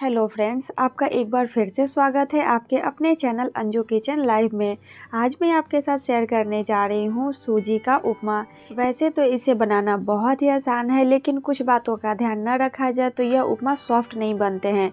hello friends आपका एक बार फिर से स्वागत है आपके अपने चैनल अंजू किचन लाइव में आज मैं आपके साथ शेयर करने जा रही हूँ सूजी का उपमा वैसे तो इसे बनाना बहुत ही आसान है लेकिन कुछ बातों का ध्यान न रखा जाए तो यह उपमा सॉफ्ट नहीं बनते हैं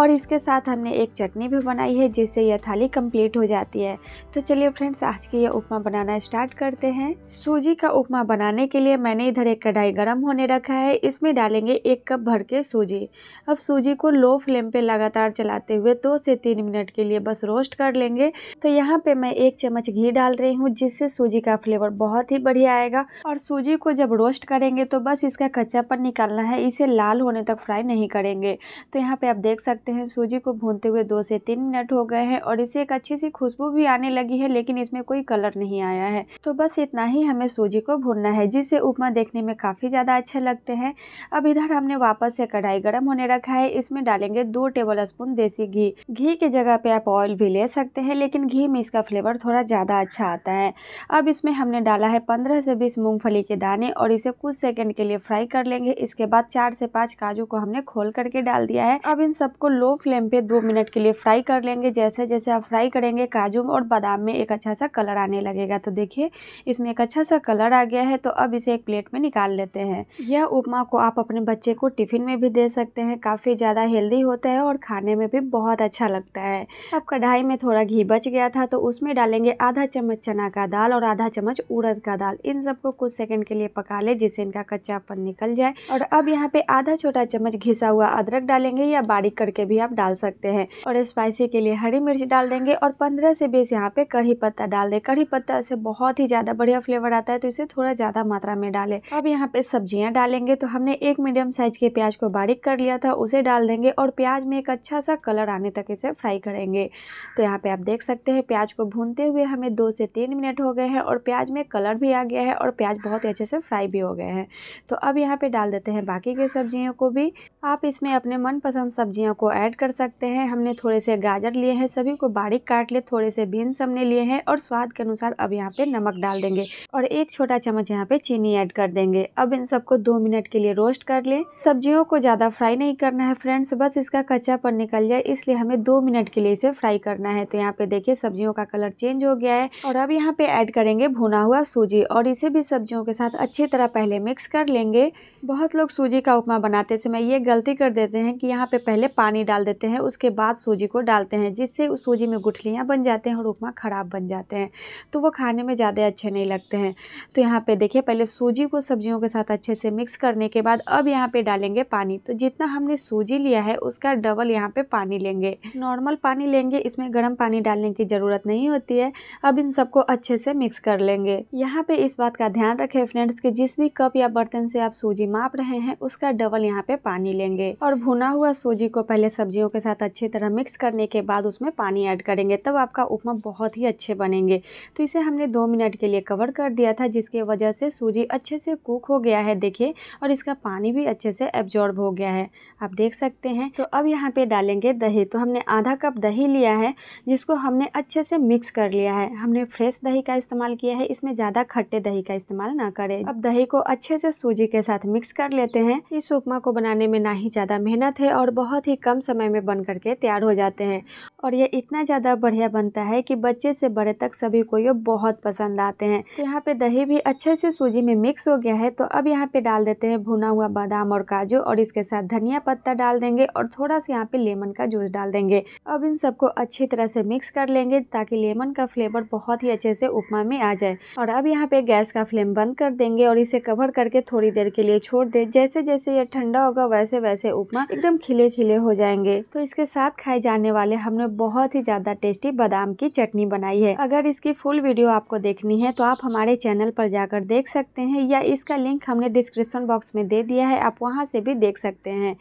और इसके साथ हमने एक चटनी भी बनाई है जिससे यह थाली कम्प्लीट हो जाती है तो चलिए फ्रेंड्स आज की यह उपमा बनाना स्टार्ट करते हैं सूजी का उपमा बनाने के लिए मैंने इधर एक कढ़ाई गर्म होने रखा है इसमें डालेंगे एक कप भर के सूजी अब सूजी को लो फ्लेम पे लगातार चलाते हुए दो से तीन मिनट के लिए बस रोस्ट कर लेंगे तो यहाँ पे मैं एक चम्मच घी डाल रही हूँ जिससे सूजी का फ्लेवर बहुत ही बढ़िया आएगा और सूजी को जब रोस्ट करेंगे तो बस इसका कच्चापन निकालना है इसे लाल होने तक फ्राई नहीं करेंगे तो यहाँ पे आप देख सकते हैं सूजी को भूनते हुए दो से तीन मिनट हो गए हैं और इसे एक अच्छी सी खुशबू भी आने लगी है लेकिन इसमें कोई कलर नहीं आया है तो बस इतना ही हमें सूजी को भूनना है जिससे उपमा देखने में काफ़ी ज़्यादा अच्छे लगते हैं अब इधर हमने वापस से कढ़ाई गर्म होने रखा है इसमें डालेंगे दो टेबल स्पून देसी घी घी की जगह पे आप ऑयल भी ले सकते हैं लेकिन घी में इसका फ्लेवर थोड़ा ज़्यादा अच्छा आता है अब इसमें हमने डाला है पंद्रह से बीस मूँगफली के दाने और इसे कुछ सेकेंड के लिए फ्राई कर लेंगे इसके बाद चार से पाँच काजू को हमने खोल करके डाल दिया है अब इन सबको लो फ्लेम पे दो मिनट के लिए फ्राई कर लेंगे जैसे जैसे आप फ्राई करेंगे काजू और बादाम में एक अच्छा सा कलर आने लगेगा तो देखिए इसमें एक अच्छा सा कलर आ गया है तो अब इसे एक प्लेट में निकाल लेते हैं यह उपमा को आप अपने बच्चे को टिफिन में भी दे सकते हैं काफ़ी ज़्यादा हेल्थ हेल्दी होता है और खाने में भी बहुत अच्छा लगता है अब कढ़ाई में थोड़ा घी बच गया था तो उसमें डालेंगे आधा चम्मच चना का दाल और आधा चम्मच उड़द का दाल इन सबको कुछ सेकंड के लिए पका ले जिससे इनका कच्चापन निकल जाए और अब यहाँ पे आधा छोटा चम्मच घिसा हुआ अदरक डालेंगे या बारीक करके भी आप डाल सकते हैं और स्पाइसी के लिए हरी मिर्च डाल देंगे और पंद्रह से बीस यहाँ पे कढ़ी पत्ता डाल दे कढ़ी पत्ता से बहुत ही ज़्यादा बढ़िया फ्लेवर आता है तो इसे थोड़ा ज़्यादा मात्रा में डाले अब यहाँ पे सब्जियाँ डालेंगे तो हमने एक मीडियम साइज के प्याज को बारीक कर लिया था उसे डाल देंगे और प्याज में एक अच्छा सा कलर आने तक इसे फ्राई करेंगे तो यहाँ पे आप देख सकते हैं प्याज को भूनते हुए हमें दो से तीन मिनट हो गए हैं और प्याज में कलर भी आ गया है और प्याज बहुत अच्छे से फ्राई भी हो गए हैं तो अब यहाँ पर डाल देते हैं बाकी के सब्जियों को भी आप इसमें अपने मनपसंद सब्जियों को ऐड कर सकते हैं हमने थोड़े से गाजर लिए हैं सभी को बारीक काट ले थोड़े से बीन्स हमने लिए हैं और स्वाद के अनुसार अब यहाँ पे नमक डाल देंगे और एक छोटा चम्मच यहाँ पे चीनी ऐड कर देंगे अब इन सबको दो मिनट के लिए रोस्ट कर लें सब्जियों को ज़्यादा फ्राई नहीं करना है फ्रेंड्स बस इसका कच्चापन निकल जाए इसलिए हमें दो मिनट के लिए इसे फ्राई करना है तो यहाँ पे देखिए सब्जियों का कलर चेंज हो गया है और अब यहाँ पे ऐड करेंगे भुना हुआ सूजी और इसे भी सब्जियों के साथ अच्छी तरह पहले मिक्स कर लेंगे बहुत लोग सूजी का उपमा बनाते समय ये गलती कर देते हैं कि यहाँ पे पहले पानी डाल देते हैं उसके बाद सूजी को डालते हैं जिससे उस सूजी में गुठलियाँ बन जाते हैं और उपमा ख़राब बन जाते हैं तो वो खाने में ज़्यादा अच्छे नहीं लगते हैं तो यहाँ पे देखिए पहले सूजी को सब्जियों के साथ अच्छे से मिक्स करने के बाद अब यहाँ पे डालेंगे पानी तो जितना हमने सूजी लिया है है उसका डबल यहाँ पे पानी लेंगे नॉर्मल पानी लेंगे इसमें गर्म पानी डालने की ज़रूरत नहीं होती है अब इन सबको अच्छे से मिक्स कर लेंगे यहाँ पे इस बात का ध्यान रखे फ्रेंड्स की जिस भी कप या बर्तन से आप सूजी माप रहे हैं उसका डबल यहाँ पे पानी लेंगे और भुना हुआ सूजी को पहले सब्जियों के साथ अच्छी तरह मिक्स करने के बाद उसमें पानी ऐड करेंगे तब आपका उपमा बहुत ही अच्छे बनेंगे तो इसे हमने दो मिनट के लिए कवर कर दिया था जिसकी वजह से सूजी अच्छे से कुक हो गया है देखिए और इसका पानी भी अच्छे से एब्जॉर्ब हो गया है आप देख सकते हैं हैं तो अब यहाँ पे डालेंगे दही तो हमने आधा कप दही लिया है जिसको हमने अच्छे से मिक्स कर लिया है हमने फ्रेश दही का इस्तेमाल किया है इसमें ज़्यादा खट्टे दही का इस्तेमाल ना करें अब दही को अच्छे से सूजी के साथ मिक्स कर लेते हैं इस उपमा को बनाने में ना ही ज़्यादा मेहनत है और बहुत ही कम समय में बन करके तैयार हो जाते हैं और ये इतना ज़्यादा बढ़िया बनता है कि बच्चे से बड़े तक सभी को ये बहुत पसंद आते हैं तो यहाँ पे दही भी अच्छे से सूजी में मिक्स हो गया है तो अब यहाँ पे डाल देते हैं भुना हुआ बादाम और काजू और इसके साथ धनिया पत्ता डाल देंगे और थोड़ा सा यहाँ पे लेमन का जूस डाल देंगे अब इन सबको अच्छी तरह से मिक्स कर लेंगे ताकि लेमन का फ्लेवर बहुत ही अच्छे से उपमा में आ जाए और अब यहाँ पे गैस का फ्लेम बंद कर देंगे और इसे कवर करके थोड़ी देर के लिए छोड़ दे जैसे जैसे ये ठंडा होगा वैसे वैसे उपमा एकदम खिले खिले हो जाएंगे तो इसके साथ खाए जाने वाले हमने बहुत ही ज़्यादा टेस्टी बादाम की चटनी बनाई है अगर इसकी फुल वीडियो आपको देखनी है तो आप हमारे चैनल पर जाकर देख सकते हैं या इसका लिंक हमने डिस्क्रिप्शन बॉक्स में दे दिया है आप वहाँ से भी देख सकते हैं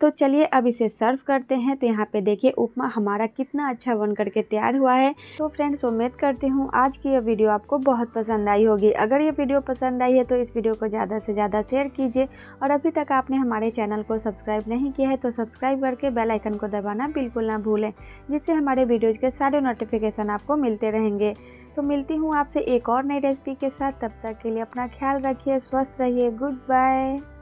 तो चलिए अब इसे सर्व करते हैं तो यहाँ पे देखिए उपमा हमारा कितना अच्छा बन करके तैयार हुआ है तो फ्रेंड्स उम्मीद करती हूँ आज की यह वीडियो आपको बहुत पसंद आई होगी अगर ये वीडियो पसंद आई है तो इस वीडियो को ज़्यादा से ज़्यादा शेयर कीजिए और अभी तक आपने हमारे चैनल को सब्सक्राइब नहीं किया है तो सब्सक्राइब करके बेल आइकन को दबाना बिल्कुल ना भूलें जिससे हमारे वीडियोज़ के सारे नोटिफिकेशन आपको मिलते रहेंगे तो मिलती हूँ आपसे एक और नई रेसिपी के साथ तब तक के लिए अपना ख्याल रखिए स्वस्थ रहिए गुड बाय